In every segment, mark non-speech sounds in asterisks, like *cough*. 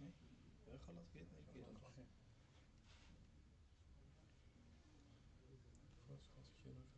Nee. Ruggelat keert niet. ik keert het nog.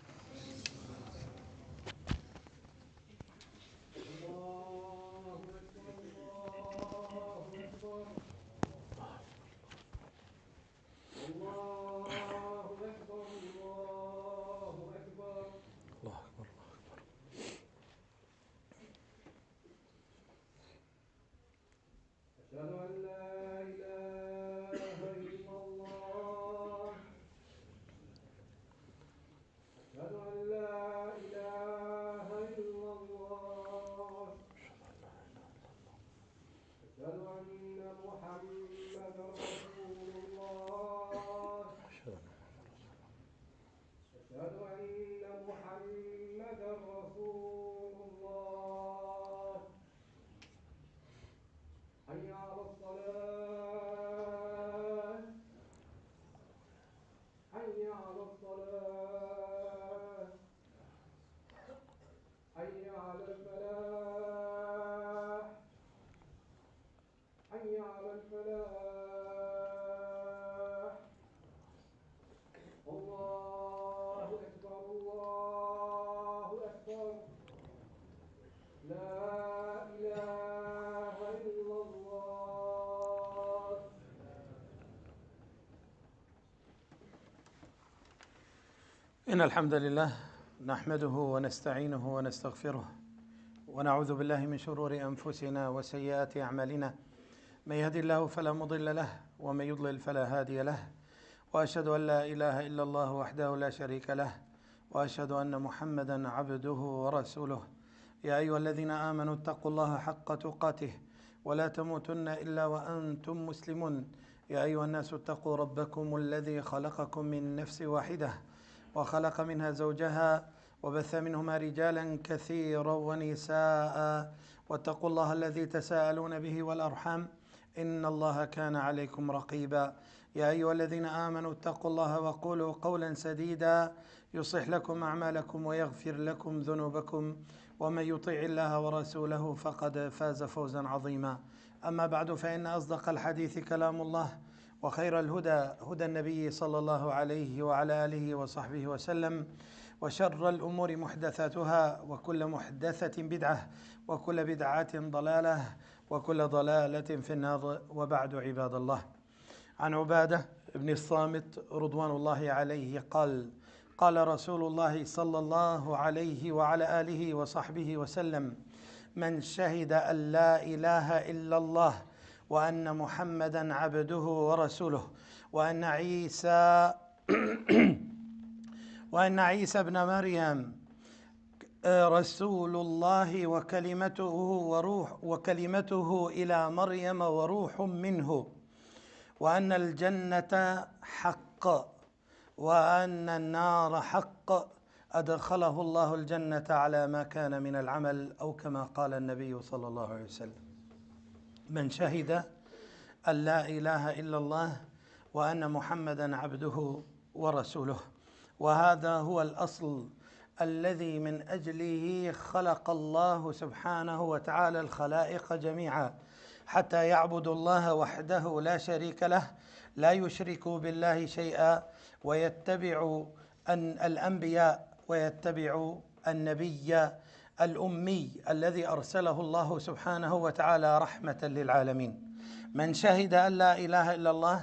إن الحمد لله نحمده ونستعينه ونستغفره ونعوذ بالله من شرور أنفسنا وسيئات أعمالنا من يهد الله فلا مضل له ومن يضلل فلا هادي له وأشهد أن لا إله إلا الله وحده لا شريك له وأشهد أن محمدا عبده ورسوله يا أيها الذين آمنوا اتقوا الله حق تقاته ولا تموتن إلا وأنتم مسلمون يا أيها الناس اتقوا ربكم الذي خلقكم من نفس واحده وخلق منها زوجها وبث منهما رجالا كثيرا ونساء واتقوا الله الذي تساءلون به والارحام ان الله كان عليكم رقيبا يا ايها الذين امنوا اتقوا الله وقولوا قولا سديدا يصلح لكم اعمالكم ويغفر لكم ذنوبكم ومن يطع الله ورسوله فقد فاز فوزا عظيما اما بعد فان اصدق الحديث كلام الله وخير الهدى هدى النبي صلى الله عليه وعلى اله وصحبه وسلم وشر الامور محدثاتها وكل محدثه بدعه وكل بدعه ضلاله وكل ضلاله في النار وبعد عباد الله عن عباده بن الصامت رضوان الله عليه قال قال رسول الله صلى الله عليه وعلى اله وصحبه وسلم من شهد ان لا اله الا الله وان محمدا عبده ورسوله وان عيسى *clears throat* وان عيسى ابن مريم آه، رسول الله وكلمته وروح وكلمته الى مريم وروح منه وان الجنه حق وان النار حق ادخله الله الجنه على ما كان من العمل او كما قال النبي صلى الله عليه وسلم من شهد أن لا إله إلا الله وأن محمدا عبده ورسوله وهذا هو الأصل الذي من أجله خلق الله سبحانه وتعالى الخلائق جميعا حتى يعبدوا الله وحده لا شريك له لا يشركوا بالله شيئا ويتبعوا الأنبياء ويتبعوا النبي الامي الذي ارسله الله سبحانه وتعالى رحمه للعالمين من شهد ان لا اله الا الله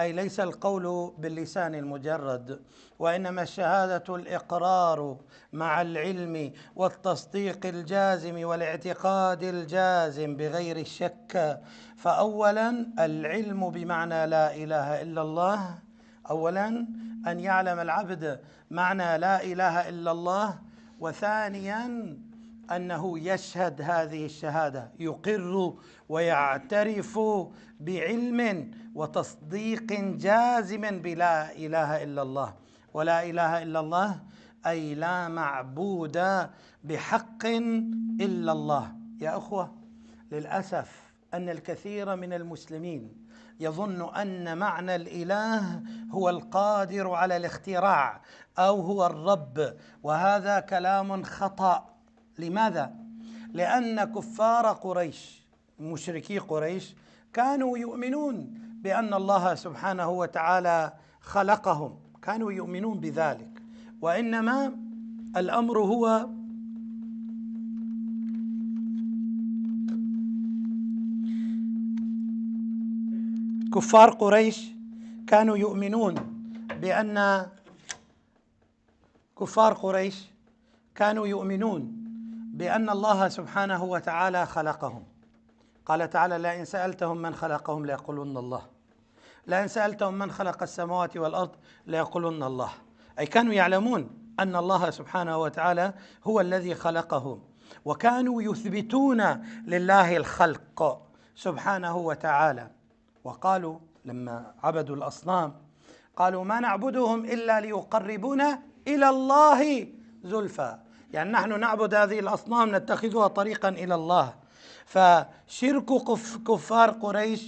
اي ليس القول باللسان المجرد وانما الشهاده الاقرار مع العلم والتصديق الجازم والاعتقاد الجازم بغير الشك فاولا العلم بمعنى لا اله الا الله اولا ان يعلم العبد معنى لا اله الا الله وثانيا انه يشهد هذه الشهاده يقر ويعترف بعلم وتصديق جازم بلا اله الا الله ولا اله الا الله اي لا معبود بحق الا الله يا اخوه للاسف ان الكثير من المسلمين يظن ان معنى الاله هو القادر على الاختراع او هو الرب وهذا كلام خطا لماذا؟ لأن كفار قريش مشركي قريش كانوا يؤمنون بأن الله سبحانه وتعالى خلقهم كانوا يؤمنون بذلك وإنما الأمر هو كفار قريش كانوا يؤمنون بأن كفار قريش كانوا يؤمنون بان الله سبحانه وتعالى خلقهم قال تعالى لئن سالتهم من خلقهم ليقولن الله لئن سالتهم من خلق السماوات والارض ليقولن الله اي كانوا يعلمون ان الله سبحانه وتعالى هو الذي خلقهم وكانوا يثبتون لله الخلق سبحانه وتعالى وقالوا لما عبدوا الاصنام قالوا ما نعبدهم الا ليقربونا الى الله زلفى يعني نحن نعبد هذه الاصنام نتخذها طريقا الى الله فشرك كفار قريش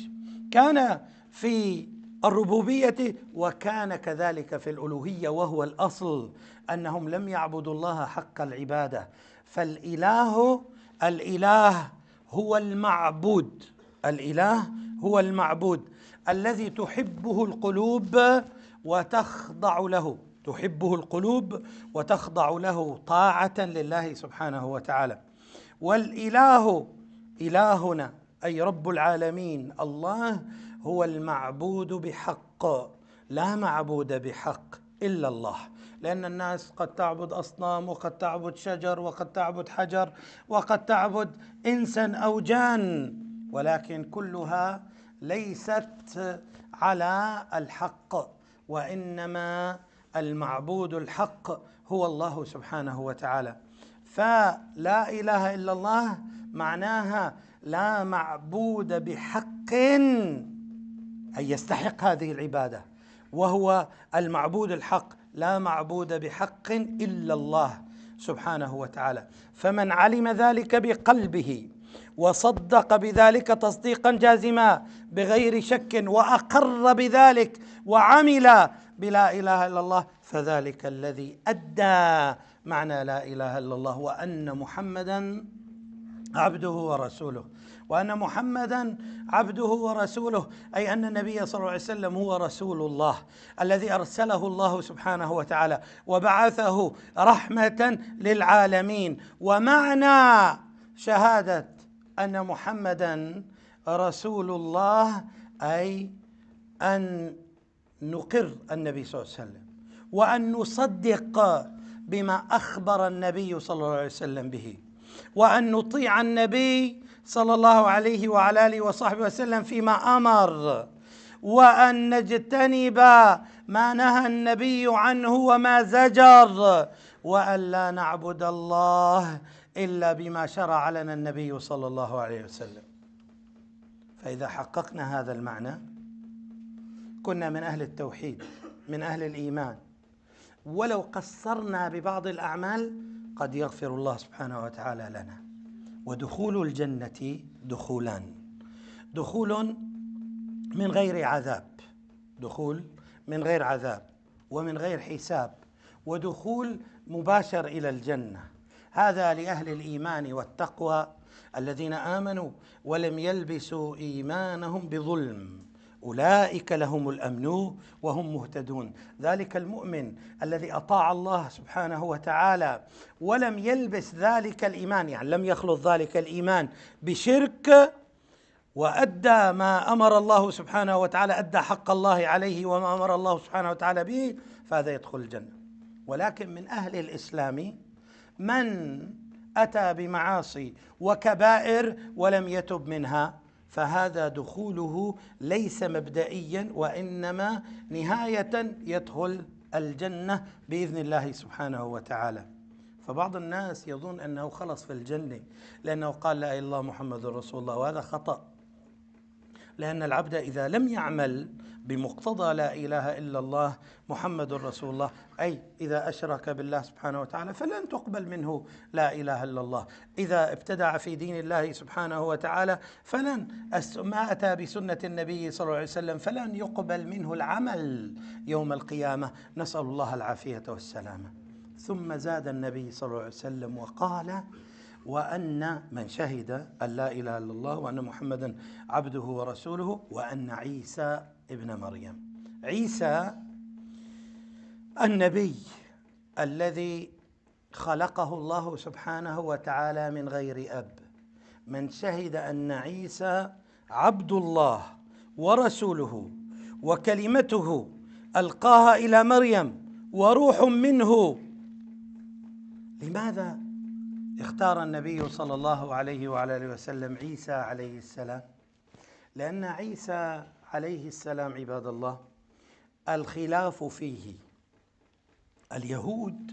كان في الربوبيه وكان كذلك في الالوهيه وهو الاصل انهم لم يعبدوا الله حق العباده فالاله الاله هو المعبود الاله هو المعبود الذي تحبه القلوب وتخضع له تحبه القلوب وتخضع له طاعه لله سبحانه وتعالى والاله الهنا اي رب العالمين الله هو المعبود بحق لا معبود بحق الا الله لان الناس قد تعبد اصنام وقد تعبد شجر وقد تعبد حجر وقد تعبد انسا او جان ولكن كلها ليست على الحق وانما المعبود الحق هو الله سبحانه وتعالى فلا اله الا الله معناها لا معبود بحق ان يستحق هذه العباده وهو المعبود الحق لا معبود بحق الا الله سبحانه وتعالى فمن علم ذلك بقلبه وصدق بذلك تصديقا جازما بغير شك واقر بذلك وعمل بلا اله الا الله فذلك الذي ادى معنى لا اله الا الله وان محمدا عبده ورسوله وان محمدا عبده ورسوله اي ان النبي صلى الله عليه وسلم هو رسول الله الذي ارسله الله سبحانه وتعالى وبعثه رحمه للعالمين ومعنى شهاده ان محمدا رسول الله اي ان نقر النبي صلى الله عليه وسلم وان نصدق بما اخبر النبي صلى الله عليه وسلم به وان نطيع النبي صلى الله عليه وعلى اله وصحبه وسلم فيما امر وان نجتنب ما نهى النبي عنه وما زجر وان لا نعبد الله الا بما شرع لنا النبي صلى الله عليه وسلم فاذا حققنا هذا المعنى كنا من اهل التوحيد من اهل الايمان ولو قصرنا ببعض الاعمال قد يغفر الله سبحانه وتعالى لنا ودخول الجنه دخولان دخول من غير عذاب دخول من غير عذاب ومن غير حساب ودخول مباشر الى الجنه هذا لاهل الايمان والتقوى الذين امنوا ولم يلبسوا ايمانهم بظلم أولئك لهم الأمن وهم مهتدون ذلك المؤمن الذي أطاع الله سبحانه وتعالى ولم يلبس ذلك الإيمان يعني لم يخلط ذلك الإيمان بشرك وأدى ما أمر الله سبحانه وتعالى أدى حق الله عليه وما أمر الله سبحانه وتعالى به فهذا يدخل الجنة ولكن من أهل الإسلام من أتى بمعاصي وكبائر ولم يتب منها فهذا دخوله ليس مبدئيا وانما نهايه يدخل الجنه باذن الله سبحانه وتعالى فبعض الناس يظن انه خلص في الجنه لانه قال لا اله الا الله محمد رسول الله وهذا خطا لان العبد اذا لم يعمل بمقتضى لا اله الا الله محمد رسول الله اي اذا اشرك بالله سبحانه وتعالى فلن تقبل منه لا اله الا الله اذا ابتدع في دين الله سبحانه وتعالى فلن ما اتى بسنه النبي صلى الله عليه وسلم فلن يقبل منه العمل يوم القيامه نسال الله العافيه والسلامه ثم زاد النبي صلى الله عليه وسلم وقال وأن من شهد أن لا إله إلا الله وأن محمدا عبده ورسوله وأن عيسى ابن مريم عيسى النبي الذي خلقه الله سبحانه وتعالى من غير اب من شهد ان عيسى عبد الله ورسوله وكلمته القاها الى مريم وروح منه لماذا اختار النبي صلى الله عليه وعلى اله وسلم عيسى عليه السلام لان عيسى عليه السلام عباد الله الخلاف فيه اليهود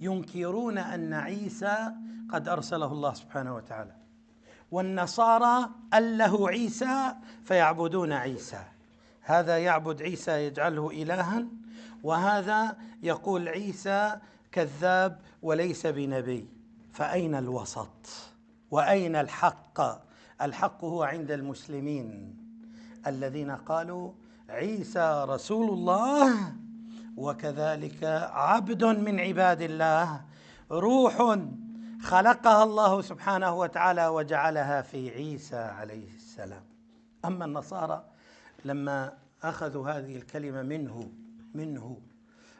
ينكرون ان عيسى قد ارسله الله سبحانه وتعالى والنصارى اله عيسى فيعبدون عيسى هذا يعبد عيسى يجعله الها وهذا يقول عيسى كذاب وليس بنبي فاين الوسط واين الحق الحق هو عند المسلمين الذين قالوا عيسى رسول الله وكذلك عبد من عباد الله روح خلقها الله سبحانه وتعالى وجعلها في عيسى عليه السلام اما النصارى لما اخذوا هذه الكلمه منه منه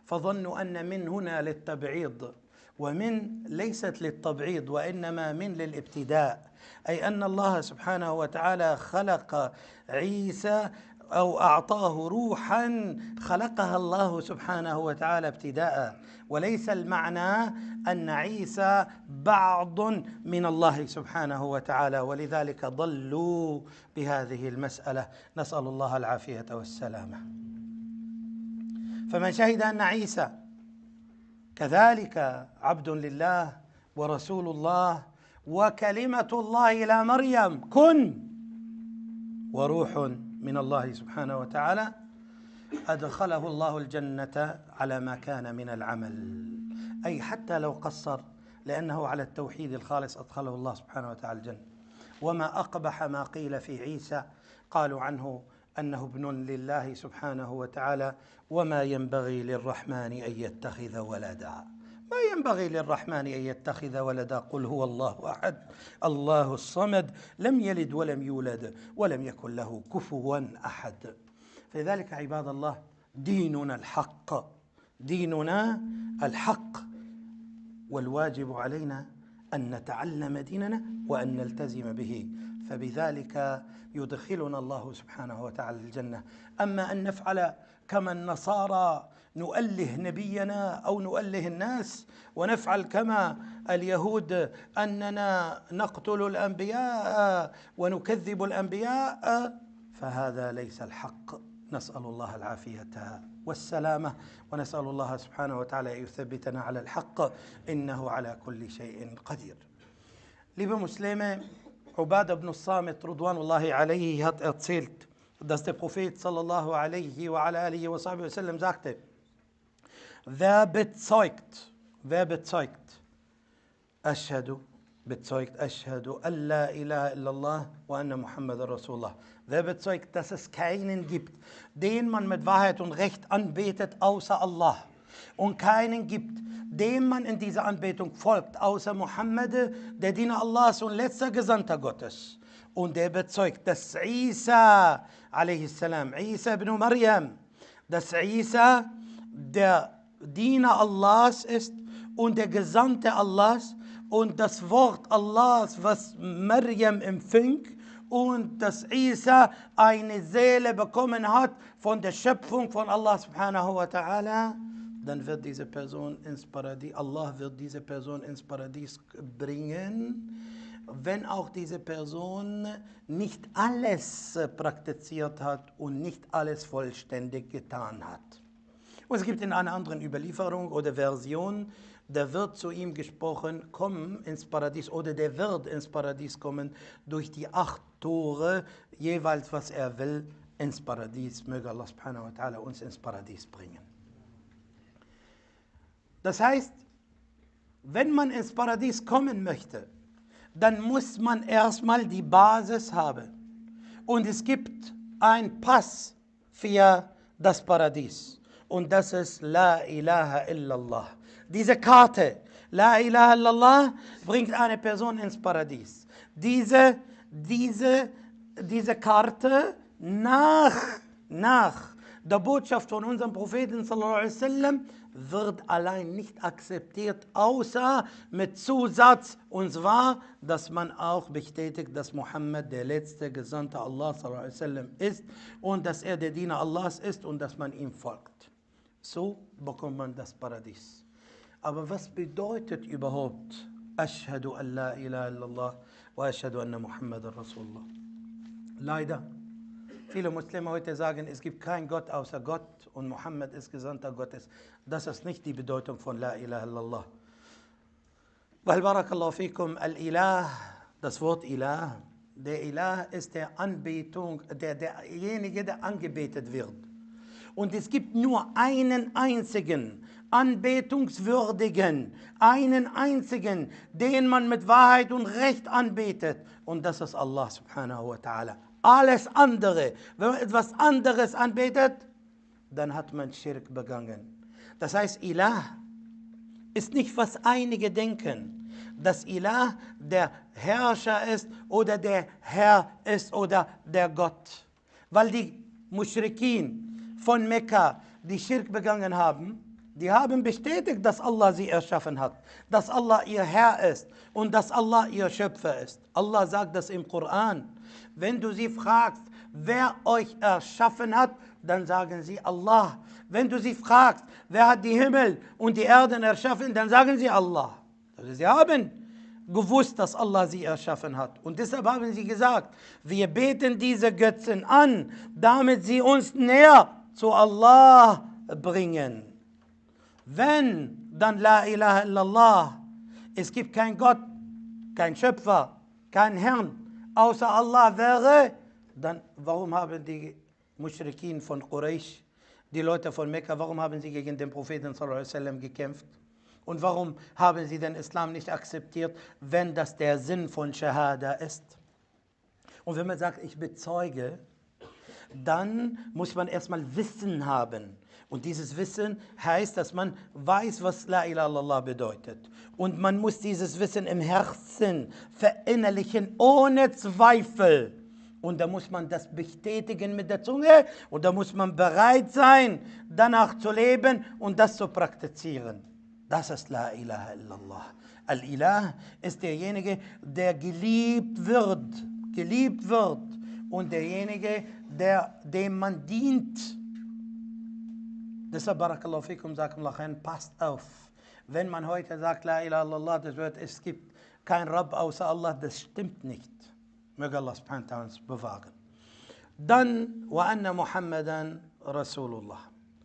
فظنوا ان من هنا للتبعيض ومن ليست للتبعيض وانما من للابتداء اي ان الله سبحانه وتعالى خلق عيسى أو أعطاه روحا خلقها الله سبحانه وتعالى ابتداء وليس المعنى أن عيسى بعض من الله سبحانه وتعالى ولذلك ضلوا بهذه المسألة نسأل الله العافية والسلامة فمن شهد أن عيسى كذلك عبد لله ورسول الله وكلمة الله إلى مريم كن وروح من الله سبحانه وتعالى أدخله الله الجنة على ما كان من العمل أي حتى لو قصر لأنه على التوحيد الخالص أدخله الله سبحانه وتعالى الجنة وما أقبح ما قيل في عيسى قالوا عنه أنه ابن لله سبحانه وتعالى وما ينبغي للرحمن أن يتخذ ولدا ما ينبغي للرحمن ان يتخذ ولدا قل هو الله احد الله الصمد لم يلد ولم يولد ولم يكن له كفوا احد فلذلك عباد الله ديننا الحق ديننا الحق والواجب علينا ان نتعلم ديننا وان نلتزم به فبذلك يدخلنا الله سبحانه وتعالى الجنه اما ان نفعل كما النصارى نؤله نبينا او نؤله الناس ونفعل كما اليهود اننا نقتل الانبياء ونكذب الانبياء فهذا ليس الحق نسال الله العافيه والسلامه ونسال الله سبحانه وتعالى ان يثبتنا على الحق انه على كل شيء قدير لبا مسلمه عبادة بن الصامت رضوان الله عليه hat erzählt, dass der Prophet sallallahu alaihi wa alihi wa sallam sagte, wer bezeugt, wer bezeugt, Ashhadu, bezeugt Ashhadu, Allah ilaha illallah wa anna Muhammad Rasulullah. Wer bezeugt, dass es keinen gibt, den man mit Wahrheit und Recht anbetet, außer Allah. Und keinen gibt, dem man in dieser Anbetung folgt, außer Mohammed, der Diener Allahs und letzter Gesandter Gottes. Und der bezeugt, dass Isa, salam, Isa ibn Maryam, dass Isa der Diener Allahs ist und der Gesandte Allahs und das Wort Allahs, was Maryam empfing, und dass Isa eine Seele bekommen hat von der Schöpfung von Allah subhanahu wa ta'ala dann wird diese Person ins Paradies, Allah wird diese Person ins Paradies bringen, wenn auch diese Person nicht alles praktiziert hat und nicht alles vollständig getan hat. Und es gibt in einer anderen Überlieferung oder Version, der wird zu ihm gesprochen, kommen ins Paradies oder der wird ins Paradies kommen durch die acht Tore, jeweils was er will, ins Paradies. Möge Allah subhanahu wa ta'ala uns ins Paradies bringen. Das heißt, wenn man ins Paradies kommen möchte, dann muss man erstmal die Basis haben. Und es gibt einen Pass für das Paradies. Und das ist La ilaha illallah. Diese Karte, La ilaha illallah, bringt eine Person ins Paradies. Diese, diese, diese Karte nach, nach der Botschaft von unserem Propheten sallam, wird allein nicht akzeptiert, außer mit Zusatz, und zwar, dass man auch bestätigt, dass Mohammed der letzte Gesandte Allah sallam, ist und dass er der Diener Allahs ist und dass man ihm folgt. So bekommt man das Paradies. Aber was bedeutet überhaupt Ashadu Allah la ilaha illallah wa Ashadu anna Muhammad Rasulullah? Leider Viele Muslime heute sagen, es gibt keinen Gott außer Gott und Mohammed ist Gesandter Gottes. Das ist nicht die Bedeutung von La ilaha illallah. Weil barakallahu fikum, Al-Ilah, das Wort Ilah, der Ilah ist der Anbetung, der, derjenige, der angebetet wird. Und es gibt nur einen einzigen, anbetungswürdigen, einen einzigen, den man mit Wahrheit und Recht anbetet. Und das ist Allah subhanahu wa ta'ala alles andere. Wenn man etwas anderes anbetet, dann hat man Schirk begangen. Das heißt, Ilah ist nicht, was einige denken, dass Ilah der Herrscher ist oder der Herr ist oder der Gott. Weil die Mushrikin von Mekka, die Schirk begangen haben, die haben bestätigt, dass Allah sie erschaffen hat, dass Allah ihr Herr ist und dass Allah ihr Schöpfer ist. Allah sagt das im Koran. Wenn du sie fragst, wer euch erschaffen hat, dann sagen sie Allah. Wenn du sie fragst, wer hat die Himmel und die Erden erschaffen, dann sagen sie Allah. Also sie haben gewusst, dass Allah sie erschaffen hat. Und deshalb haben sie gesagt, wir beten diese Götzen an, damit sie uns näher zu Allah bringen. Wenn, dann La ilaha illallah. Es gibt kein Gott, kein Schöpfer, kein Herrn, außer Allah wäre, dann warum haben die Mushrikin von Quraysh, die Leute von Mekka, warum haben sie gegen den Propheten sallam, gekämpft? Und warum haben sie den Islam nicht akzeptiert, wenn das der Sinn von Shahada ist? Und wenn man sagt, ich bezeuge, dann muss man erstmal Wissen haben. Und dieses Wissen heißt, dass man weiß, was La ilaha illallah bedeutet. Und man muss dieses Wissen im Herzen verinnerlichen, ohne Zweifel. Und da muss man das bestätigen mit der Zunge und da muss man bereit sein, danach zu leben und das zu praktizieren. Das ist La ilaha illallah. Al-Ilah ist derjenige, der geliebt wird, geliebt wird und derjenige, der, dem man dient. Deshalb, Barakallahu fikum, sagt Mlachen, passt auf. Wenn man heute sagt, La ilaha illallah, das wird, es gibt kein Rabb außer Allah, das stimmt nicht. Möge Allah subhanahu wa uns bewahren. Dann, wa anna Muhammadan Rasulullah.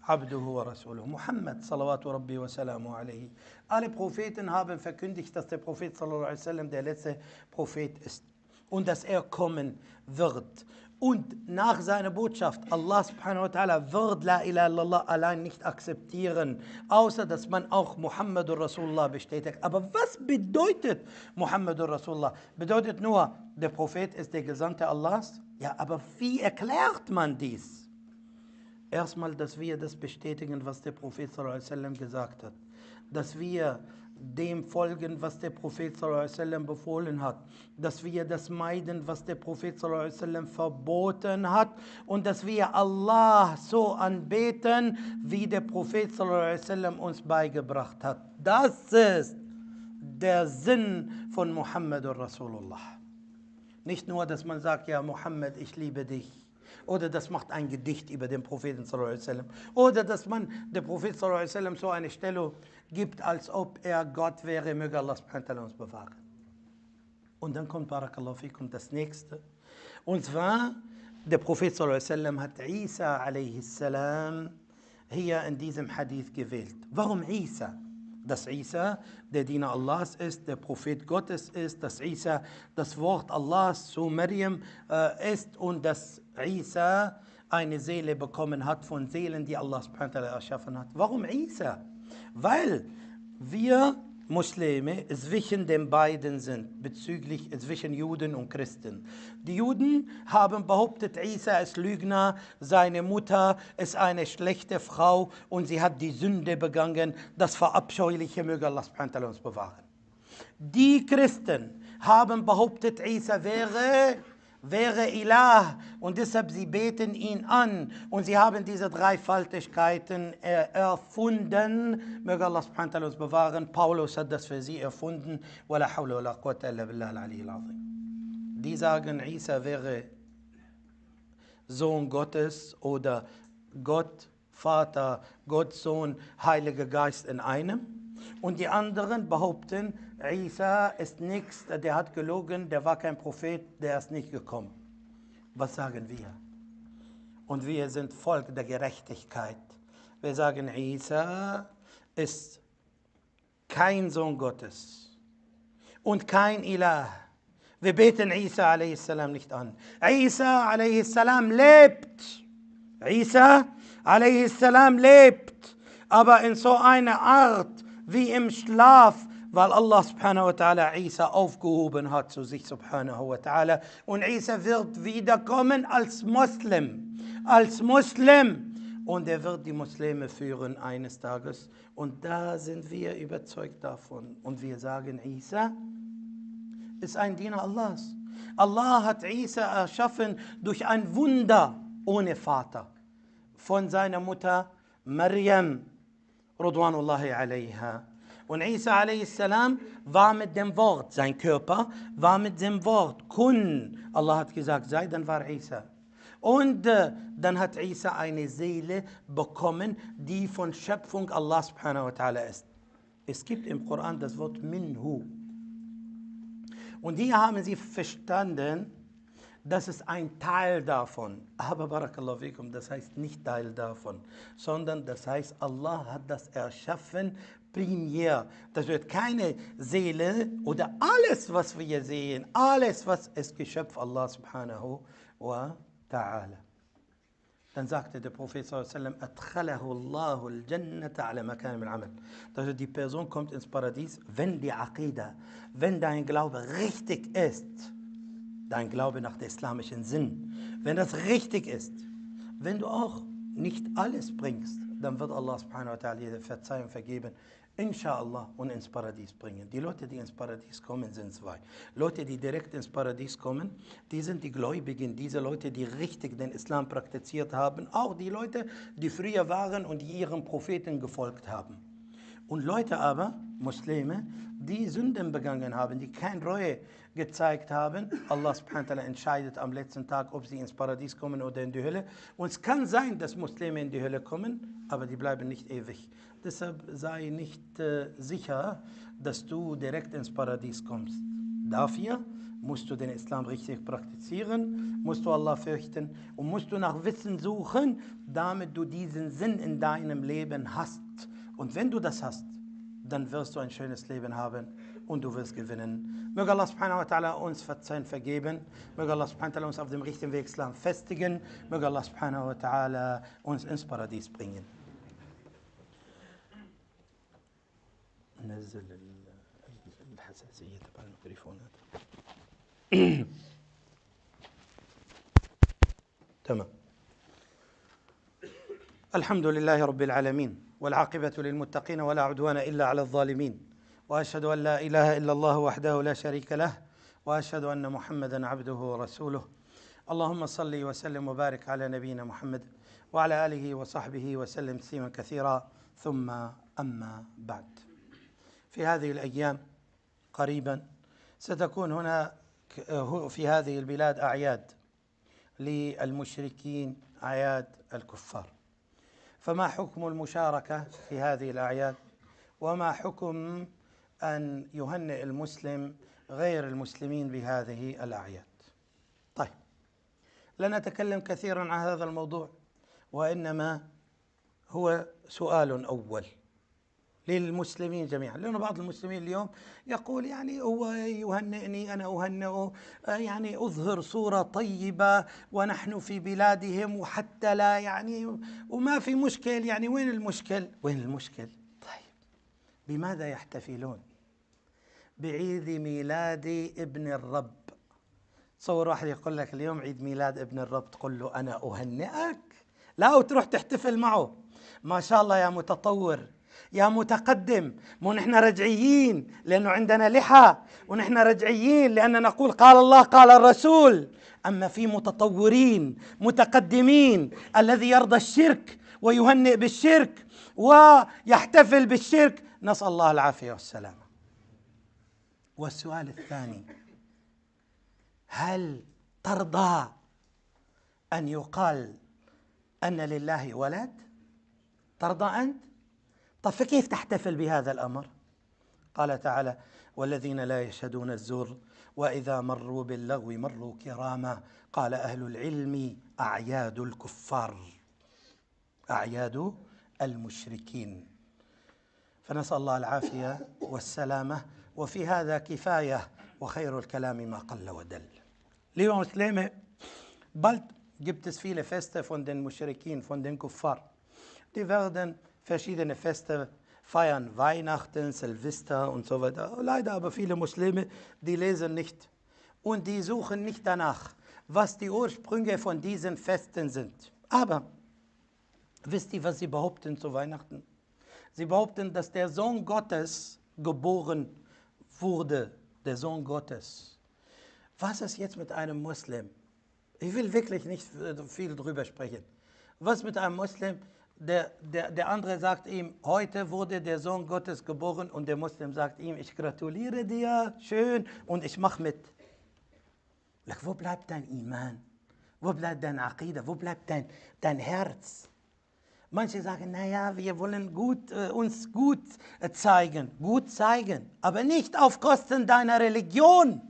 Abduhu wa Rasuluhu. Muhammad, salawatu rabbi wa salamu alayhi. Alle Propheten haben verkündigt, dass der Prophet sallallahu alaihi wasallam der letzte Prophet ist und dass er kommen wird. Und nach seiner Botschaft, Allah subhanahu wa ta'ala wird La ilaha illallah allein nicht akzeptieren, außer dass man auch Muhammadur Rasulullah bestätigt. Aber was bedeutet Muhammadur Rasulullah? Bedeutet nur, der Prophet ist der Gesandte Allahs? Ja, aber wie erklärt man dies? Erstmal, dass wir das bestätigen, was der Prophet sallallahu alaihi wasallam gesagt hat. Dass wir dem folgen, was der Prophet sallam, befohlen hat, dass wir das meiden, was der Prophet sallam, verboten hat und dass wir Allah so anbeten, wie der Prophet sallam, uns beigebracht hat. Das ist der Sinn von Muhammad und Rasulullah. Nicht nur, dass man sagt, ja Muhammad, ich liebe dich. Oder das macht ein Gedicht über den Propheten Oder dass man dem Propheten so eine Stellung gibt, als ob er Gott wäre, möge Allah uns bewahren. Und dann kommt Barakallahu fikum das nächste. Und zwar, der Prophet hat Isa salam hier in diesem Hadith gewählt. Warum Isa? dass Isa der Diener Allahs ist, der Prophet Gottes ist, dass Isa das Wort Allahs zu Maryam äh, ist und dass Isa eine Seele bekommen hat von Seelen, die Allah erschaffen hat. Warum Isa? Weil wir Muslime zwischen den beiden sind, bezüglich zwischen Juden und Christen. Die Juden haben behauptet, Isa ist Lügner, seine Mutter ist eine schlechte Frau und sie hat die Sünde begangen. Das Verabscheuliche möge Allah uns bewahren. Die Christen haben behauptet, Isa wäre wäre Ilah und deshalb sie beten ihn an und sie haben diese Dreifaltigkeiten erfunden. Möge Allah subhanahu wa uns bewahren. Paulus hat das für sie erfunden. Die sagen, Isa wäre Sohn Gottes oder Gott, Vater, Gott, Sohn, Heiliger Geist in einem. Und die anderen behaupten, Isa ist nichts, der hat gelogen, der war kein Prophet, der ist nicht gekommen. Was sagen wir? Und wir sind Volk der Gerechtigkeit. Wir sagen, Isa ist kein Sohn Gottes und kein Ilah. Wir beten Isa a.s. nicht an. Isa a.s. lebt. Isa a.s. lebt, aber in so einer Art, wie im Schlaf, weil Allah subhanahu wa ta'ala Isa aufgehoben hat zu sich subhanahu wa ta'ala. Und Isa wird wiederkommen als Muslim, als Muslim. Und er wird die Muslime führen eines Tages. Und da sind wir überzeugt davon. Und wir sagen, Isa ist ein Diener Allahs. Allah hat Isa erschaffen durch ein Wunder ohne Vater von seiner Mutter Maryam Rodwanullahi alaiha. Und Isa a.s. war mit dem Wort, sein Körper war mit dem Wort, kun. Allah hat gesagt, sei, dann war Isa. Und äh, dann hat Isa eine Seele bekommen, die von Schöpfung Allah subhanahu wa ta'ala ist. Es gibt im Koran das Wort minhu. Und hier haben sie verstanden, das ist ein Teil davon. *laughs* Aber Barakallahu fikum, das heißt nicht Teil davon, sondern das heißt, Allah hat das erschaffen primär. Das wird keine Seele oder alles, was wir sehen, alles, was es Geschöpf Allah subhanahu wa ta'ala. Dann sagte der Prophet sallallahu Allahu al die Person kommt ins Paradies, wenn die Aqidah, wenn dein Glaube richtig ist dein Glaube nach der islamischen Sinn. Wenn das richtig ist, wenn du auch nicht alles bringst, dann wird Allah subhanahu wa ta'ala Verzeihung vergeben, inshallah, und ins Paradies bringen. Die Leute, die ins Paradies kommen, sind zwei. Leute, die direkt ins Paradies kommen, die sind die Gläubigen, diese Leute, die richtig den Islam praktiziert haben, auch die Leute, die früher waren und die ihren Propheten gefolgt haben. Und Leute aber, Muslime, die Sünden begangen haben, die keine Reue gezeigt haben, Allah subhanahu wa ta'ala entscheidet am letzten Tag, ob sie ins Paradies kommen oder in die Hölle. Und es kann sein, dass Muslime in die Hölle kommen, aber die bleiben nicht ewig. Deshalb sei nicht äh, sicher, dass du direkt ins Paradies kommst. Dafür musst du den Islam richtig praktizieren, musst du Allah fürchten und musst du nach Wissen suchen, damit du diesen Sinn in deinem Leben hast. Und wenn du das hast, dann wirst du ein schönes Leben haben und du wirst gewinnen. Möge Allah subhanahu wa ta'ala uns verzeihen, vergeben. Möge Allah subhanahu wa ta'ala uns auf dem richtigen Weg Islam festigen. Möge Allah subhanahu wa ta'ala uns ins Paradies bringen. نزل الحساسية تبع تمام الحمد لله رب العالمين والعاقبة للمتقين ولا عدوان إلا على الظالمين وأشهد أن لا إله إلا الله وحده لا شريك له وأشهد أن محمدا عبده ورسوله اللهم صل وسلم وبارك على نبينا محمد وعلى آله وصحبه وسلم تسليما كثيرا ثم أما بعد في هذه الأيام قريبا ستكون هنا في هذه البلاد أعياد للمشركين أعياد الكفار فما حكم المشاركة في هذه الأعياد وما حكم أن يهنئ المسلم غير المسلمين بهذه الأعياد طيب لن أتكلم كثيرا عن هذا الموضوع وإنما هو سؤال أول للمسلمين جميعا لأن بعض المسلمين اليوم يقول يعني هو يهنئني أنا أهنئه آه، يعني أظهر صورة طيبة ونحن في بلادهم وحتى لا يعني وما في مشكل يعني وين المشكل وين المشكل طيب بماذا يحتفلون بعيد ميلاد ابن الرب تصور واحد يقول لك اليوم عيد ميلاد ابن الرب تقول له أنا أهنئك لا وتروح تحتفل معه ما شاء الله يا متطور يا متقدم مو نحن رجعيين لأنه عندنا لحى ونحن رجعيين لأننا نقول قال الله قال الرسول أما في متطورين متقدمين الذي يرضى الشرك ويهنئ بالشرك ويحتفل بالشرك نسأل الله العافية والسلامة والسؤال الثاني هل ترضى أن يقال أن لله ولد ترضى أنت طب فكيف تحتفل بهذا الأمر؟ قال تعالى والذين لا يشهدون الزور واذا مروا باللغو مروا كراما قال اهل العلم اعياد الكفار اعياد المشركين فنسال الله العافيه والسلامه وفي هذا كفايه وخير الكلام ما قل ودل Liebe Muslime, bald جبت سفيله viele فندن مشركين فندن كفار. دي فردن verschiedene Feste feiern, Weihnachten, Silvester und so weiter. Leider aber viele Muslime, die lesen nicht und die suchen nicht danach, was die Ursprünge von diesen Festen sind. Aber wisst ihr, was sie behaupten zu Weihnachten? Sie behaupten, dass der Sohn Gottes geboren wurde, der Sohn Gottes. Was ist jetzt mit einem Muslim? Ich will wirklich nicht viel darüber sprechen. Was mit einem Muslim, der, der, der andere sagt ihm, heute wurde der Sohn Gottes geboren und der Muslim sagt ihm, ich gratuliere dir, schön und ich mache mit. Wo bleibt dein Iman? Wo bleibt dein Aqidah? Wo bleibt dein, dein Herz? Manche sagen, naja, wir wollen gut, äh, uns gut äh, zeigen, gut zeigen, aber nicht auf Kosten deiner Religion,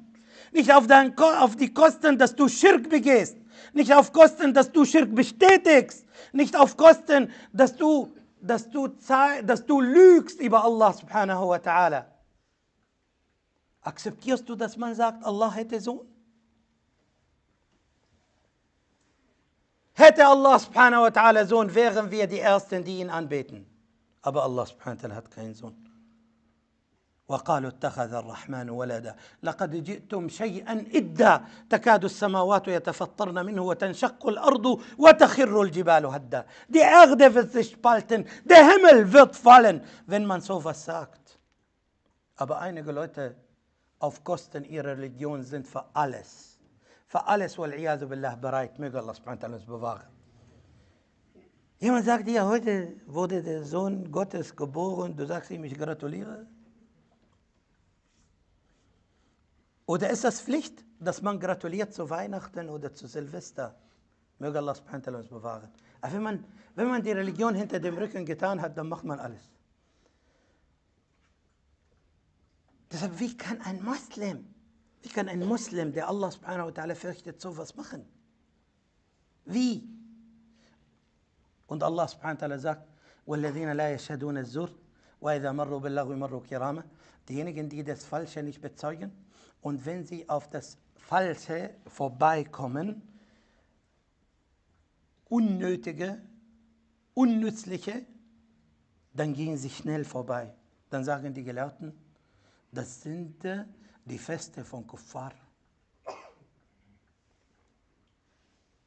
nicht auf, dein, auf die Kosten, dass du Schirk begehst. Nicht auf Kosten, dass du Schirk bestätigst. Nicht auf Kosten, dass du, dass du, dass du lügst über Allah subhanahu wa ta'ala. Akzeptierst du, dass man sagt, Allah hätte Sohn? Hätte Allah subhanahu wa ta'ala Sohn, wären wir die Ersten, die ihn anbeten. Aber Allah subhanahu wa ta'ala hat keinen Sohn. وقالوا اتخذ الرحمن ولدا لقد جئتم شيئا إدا تكاد السماوات يتفطرن منه وتنشق الأرض وتخر الجبال هدا دي أغدى في الثشبالتن دي همل wird fallen wenn man sowas sagt aber einige Leute auf Kosten ihrer Religion sind für alles für alles والعياذ بالله bereit möge Allah subhanahu wa ta'ala uns bewahren Jemand sagt dir, heute wurde der Sohn Gottes geboren, du sagst ihm, ich gratuliere? Oder ist das Pflicht, dass man gratuliert zu Weihnachten oder zu Silvester? Möge Allah subhanahu uns bewahren. Aber wenn man, wenn man die Religion hinter dem Rücken getan hat, dann macht man alles. Deshalb, wie kann ein Muslim, wie kann ein Muslim, der Allah subhanahu wa ta'ala fürchtet, sowas machen? Wie? Und Allah subhanahu wa ta'ala sagt, Diejenigen, die das Falsche nicht bezeugen und wenn sie auf das Falsche vorbeikommen, Unnötige, Unnützliche, dann gehen sie schnell vorbei. Dann sagen die Gelehrten, das sind äh, die Feste von Kuffar.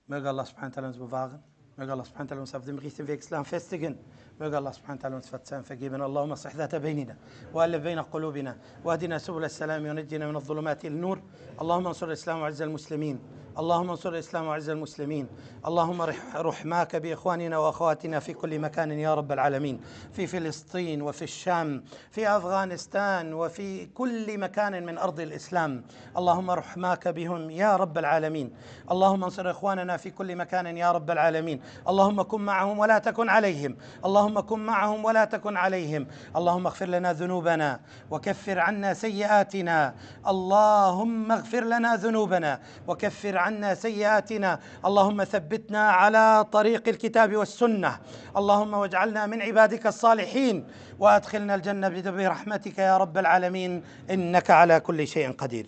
Möge Allah subhanahu wa ta'ala uns bewahren. Möge Allah subhanahu wa ta'ala uns auf dem richtigen Weg Islam festigen. Möge Allah subhanahu wa ta'ala uns Verzeihen vergeben. Allahumma sihdat bainina wa alif bain qulubina wa adina subul as-salam wa najjina min al-zulumati ila nur Allahumma ansur al-islam wa azza al-muslimin. اللهم انصر الإسلام وعز المسلمين اللهم رحماك بإخواننا وأخواتنا في كل مكان يا رب العالمين في فلسطين وفي الشام في أفغانستان وفي كل مكان من أرض الإسلام اللهم رحماك بهم يا رب العالمين اللهم انصر إخواننا في كل مكان يا رب العالمين اللهم كن معهم ولا تكن عليهم اللهم كن معهم ولا تكن عليهم اللهم اغفر لنا ذنوبنا وكفر عنا سيئاتنا اللهم اغفر لنا ذنوبنا وكفر عنا سيئاتنا اللهم ثبتنا على طريق الكتاب والسنه اللهم واجعلنا من عبادك الصالحين وادخلنا الجنه برحمتك يا رب العالمين انك على كل شيء قدير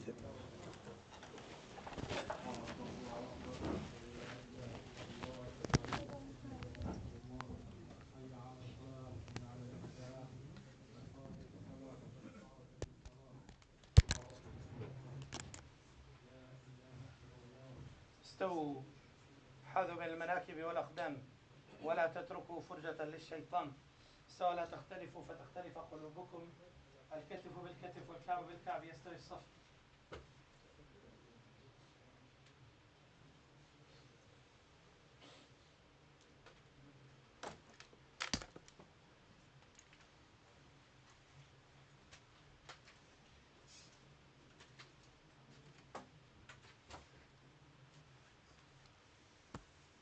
التحاذوا بين المناكب والأقدام ولا تتركوا فرجة للشيطان سواء لا تختلفوا فتختلف قلوبكم الكتف بالكتف والكعب بالكعب يستوي الصف